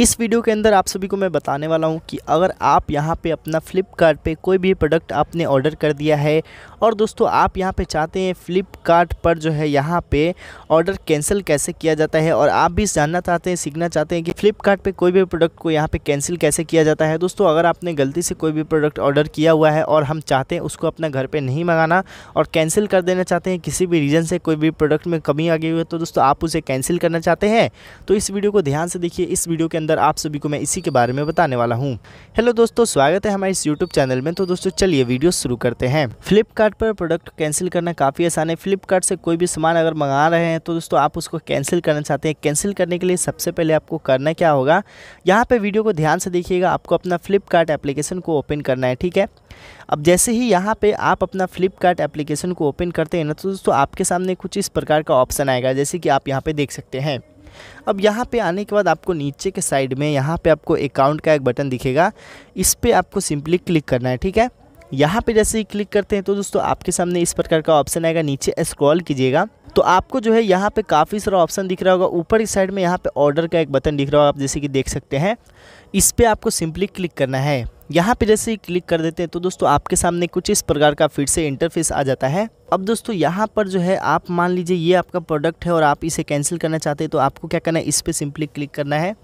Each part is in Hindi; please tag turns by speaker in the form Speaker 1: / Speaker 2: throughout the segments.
Speaker 1: इस वीडियो के अंदर आप सभी को मैं बताने वाला हूँ कि अगर आप यहाँ पे अपना फ्लिपकार्ट पे कोई भी प्रोडक्ट आपने ऑर्डर कर दिया है और दोस्तों आप यहाँ पे चाहते हैं फ्लिपकार्ट पर जो है यहाँ पे ऑर्डर कैंसिल कैसे किया जाता है और आप भी जानना चाहते हैं सीखना चाहते हैं कि फ्लिपकार्ट पर कोई भी प्रोडक्ट को यहाँ पर कैंसिल कैसे किया जाता है दोस्तों अगर आपने गलती से कोई भी प्रोडक्ट ऑर्डर किया हुआ है और हम चाहते हैं उसको अपना घर पर नहीं मंगाना और कैंसिल कर देना चाहते हैं किसी भी रीज़न से कोई भी प्रोडक्ट में कमी आ गई हुई है तो दोस्तों आप उसे कैंसिल करना चाहते हैं तो इस वीडियो को ध्यान से देखिए इस वीडियो के अंदर अंदर आप सभी को मैं इसी के बारे में बताने वाला हूँ हेलो दोस्तों स्वागत है हमारे इस यूट्यूब चैनल में तो दोस्तों चलिए वीडियो शुरू करते हैं फ्लिपकार्ट पर प्रोडक्ट कैंसिल करना काफ़ी आसान है फ्लिपकार्ट से कोई भी सामान अगर मंगा रहे हैं तो दोस्तों आप उसको कैंसिल करना चाहते हैं कैंसिल करने के लिए सबसे पहले आपको करना क्या होगा यहाँ पर वीडियो को ध्यान से देखिएगा आपको अपना फ्लिपकार्ट एप्लीकेशन को ओपन करना है ठीक है अब जैसे ही यहाँ पे आप अपना फ्लिपकार्ट एप्लीकेशन को ओपन करते हैं ना तो दोस्तों आपके सामने कुछ इस प्रकार का ऑप्शन आएगा जैसे कि आप यहाँ पे देख सकते हैं अब यहाँ पे आने के बाद आपको नीचे के साइड में यहाँ पे आपको अकाउंट का एक बटन दिखेगा इस पर आपको सिंपली क्लिक करना है ठीक है यहाँ पे जैसे ही क्लिक करते हैं तो दोस्तों आपके सामने इस प्रकार का ऑप्शन आएगा नीचे स्क्रॉल कीजिएगा तो आपको जो है यहाँ पे काफ़ी सारा ऑप्शन दिख रहा होगा ऊपर की साइड में यहाँ पे ऑर्डर का एक बटन दिख रहा होगा आप जैसे कि देख सकते हैं इस पर आपको सिंपली क्लिक करना है यहाँ पे जैसे ही क्लिक कर देते हैं तो दोस्तों आपके सामने कुछ इस प्रकार का फिर से इंटरफेस आ जाता है अब दोस्तों यहाँ पर जो है आप मान लीजिए ये आपका प्रोडक्ट है और आप इसे कैंसिल करना चाहते हैं तो आपको क्या करना है इस पर सिंपली क्लिक करना है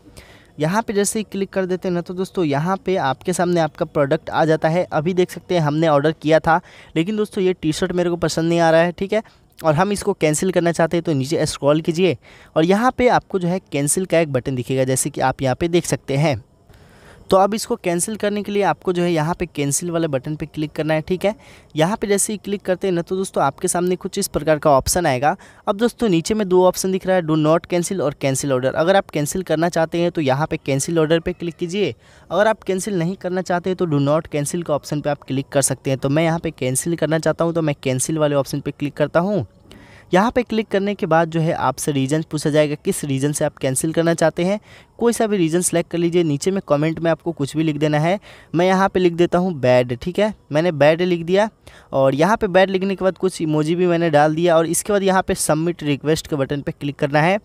Speaker 1: यहाँ पे जैसे ही क्लिक कर देते हैं ना तो दोस्तों यहाँ पे आपके सामने आपका प्रोडक्ट आ जाता है अभी देख सकते हैं हमने ऑर्डर किया था लेकिन दोस्तों ये टी शर्ट मेरे को पसंद नहीं आ रहा है ठीक है और हम इसको कैंसिल करना चाहते हैं तो नीचे स्क्रॉल कीजिए और यहाँ पे आपको जो है कैंसिल का एक बटन दिखेगा जैसे कि आप यहाँ पे देख सकते हैं तो अब इसको कैंसिल करने के लिए आपको जो है यहाँ पे कैंसिल वाले बटन पे क्लिक करना है ठीक है यहाँ पे जैसे ही क्लिक करते हैं ना तो दोस्तों आपके सामने कुछ इस प्रकार का ऑप्शन आएगा अब दोस्तों नीचे में दो ऑप्शन दिख रहा है डो नॉट कैंसिल और कैंसिल ऑर्डर अगर आप कैंसिल करना चाहते हैं तो यहाँ पर कैंसिल ऑर्डर पर क्लिक कीजिए अगर आप कैंसिल नहीं करना चाहते तो डो नॉट कैंसिल का ऑप्शन पर आप क्लिक कर सकते हैं तो मैं यहाँ पर कैंसिल करना चाहता हूँ तो मैं कैंसिल वाले ऑप्शन पर क्लिक करता हूँ यहाँ पे क्लिक करने के बाद जो है आपसे रीजन पूछा जाएगा किस रीजन से आप कैंसिल करना चाहते हैं कोई सा भी रीजन सेलेक्ट कर लीजिए नीचे में कमेंट में आपको कुछ भी लिख देना है मैं यहाँ पे लिख देता हूँ बैड ठीक है मैंने बैड लिख दिया और यहाँ पे बैड लिखने के बाद कुछ इमोजी भी मैंने डाल दिया और इसके बाद यहाँ पर सबमिट रिक्वेस्ट के बटन पर क्लिक करना है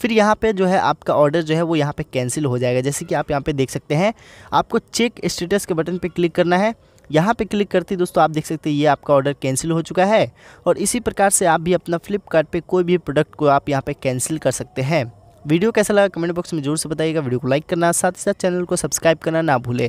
Speaker 1: फिर यहाँ पे जो है आपका ऑर्डर जो है वो यहाँ पे कैंसिल हो जाएगा जैसे कि आप यहाँ पे देख सकते हैं आपको चेक स्टेटस के बटन पे क्लिक करना है यहाँ पे क्लिक करते ही दोस्तों आप देख सकते हैं ये आपका ऑर्डर कैंसिल हो चुका है और इसी प्रकार से आप भी अपना फ्लिपकार्ट पे कोई भी प्रोडक्ट को आप यहाँ पे कैंसिल कर सकते हैं वीडियो कैसा लगा कमेंट बॉक्स में जरूर से बताइएगा वीडियो को लाइक करना साथ ही साथ चैनल को सब्सक्राइब करना ना भूलें